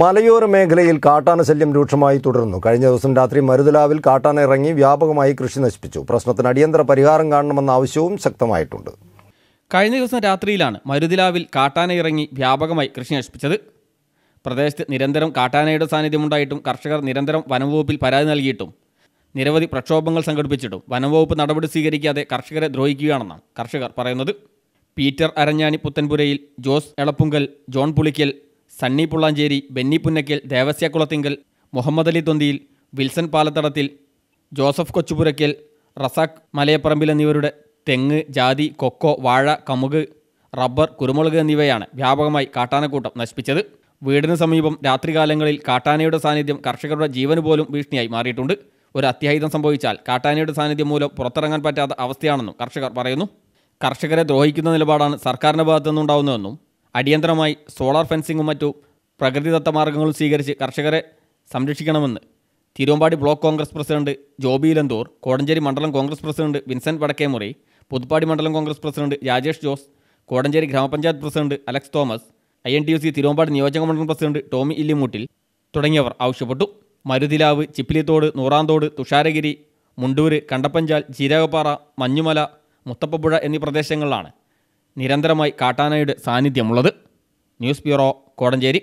മലയോര മേഖലയിൽ കാട്ടാന ശല്യം രൂക്ഷമായി തുടരുന്നു കഴിഞ്ഞ ദിവസം രാത്രി മരുതലാവിൽ കാട്ടാന ഇറങ്ങി വ്യാപകമായി കൃഷി നശിപ്പിച്ചു പ്രശ്നത്തിന് അടിയന്തര പരിഹാരം കാണണമെന്ന ആവശ്യവും ശക്തമായിട്ടുണ്ട് കഴിഞ്ഞ ദിവസം രാത്രിയിലാണ് മരുതിലാവിൽ കാട്ടാന ഇറങ്ങി വ്യാപകമായി കൃഷി നശിപ്പിച്ചത് പ്രദേശത്ത് നിരന്തരം കാട്ടാനയുടെ സാന്നിധ്യമുണ്ടായിട്ടും കർഷകർ നിരന്തരം വനംവകുപ്പിൽ പരാതി നൽകിയിട്ടും നിരവധി പ്രക്ഷോഭങ്ങൾ സംഘടിപ്പിച്ചിട്ടും വനംവകുപ്പ് നടപടി സ്വീകരിക്കാതെ കർഷകരെ ദ്രോഹിക്കുകയാണെന്നാണ് കർഷകർ പറയുന്നത് പീറ്റർ അരഞ്ഞാണി പുത്തൻപുരയിൽ ജോസ് എളപ്പുങ്കൽ ജോൺ പുളിക്കൽ സണ്ണി പുള്ളാഞ്ചേരി ബെന്നി പുന്നയ്ക്കൽ ദേവസ്യക്കുളത്തിങ്കൽ മുഹമ്മദ് അലി തൊന്തിയിൽ വിൽസൺ പാലത്തടത്തിൽ ജോസഫ് കൊച്ചുപുരയ്ക്കൽ റസാഖ് മലയപ്പറമ്പിൽ എന്നിവരുടെ തെങ്ങ് ജാതി കൊക്കോ വാഴ കമുക് റബ്ബർ കുരുമുളക് എന്നിവയാണ് വ്യാപകമായി കാട്ടാനക്കൂട്ടം നശിപ്പിച്ചത് വീടിന് സമീപം രാത്രികാലങ്ങളിൽ കാട്ടാനയുടെ സാന്നിധ്യം കർഷകരുടെ ജീവന് പോലും ഭീഷണിയായി മാറിയിട്ടുണ്ട് ഒരു അത്യാഹിതം സംഭവിച്ചാൽ കാട്ടാനയുടെ സാന്നിധ്യം മൂലം പുറത്തിറങ്ങാൻ പറ്റാത്ത അവസ്ഥയാണെന്നും കർഷകർ പറയുന്നു കർഷകരെ ദ്രോഹിക്കുന്ന നിലപാടാണ് സർക്കാരിൻ്റെ ഭാഗത്തുനിന്നുണ്ടാവുന്നതെന്നും അടിയന്തരമായി സോളാർ ഫെൻസിങ്ങും മറ്റു പ്രകൃതിദത്ത മാർഗങ്ങളും സ്വീകരിച്ച് കർഷകരെ സംരക്ഷിക്കണമെന്ന് തിരുവമ്പാടി ബ്ലോക്ക് കോൺഗ്രസ് പ്രസിഡന്റ് ജോബി ഇലന്തൂർ കോടഞ്ചേരി മണ്ഡലം കോൺഗ്രസ് പ്രസിഡന്റ് വിൻസെന്റ് വടക്കേമുറി പുതുപ്പാടി മണ്ഡലം കോൺഗ്രസ് പ്രസിഡന്റ് രാജേഷ് ജോസ് കോടഞ്ചേരി ഗ്രാമപഞ്ചായത്ത് president Alex Thomas I N T U C Thiruvambadi നിയോജക മണ്ഡലം പ്രസിഡന്റ് ടോമി ഇല്ലിമൂട്ടിൽ തുടങ്ങിയവർ ആവശ്യപ്പെട്ടു മരുതിലാവ് ചിപ്പിലിത്തോട് നൂറാന്തോട് തുഷാരഗിരി മുണ്ടൂര് കണ്ടപ്പഞ്ചാൽ ചീരകപ്പാറ മഞ്ഞുമല മുത്തപ്പപ്പുഴ എന്നീ പ്രദേശങ്ങളിലാണ് നിരന്തരമായി കാട്ടാനയുടെ സാന്നിധ്യമുള്ളത് ന്യൂസ് ബ്യൂറോ കോടഞ്ചേരി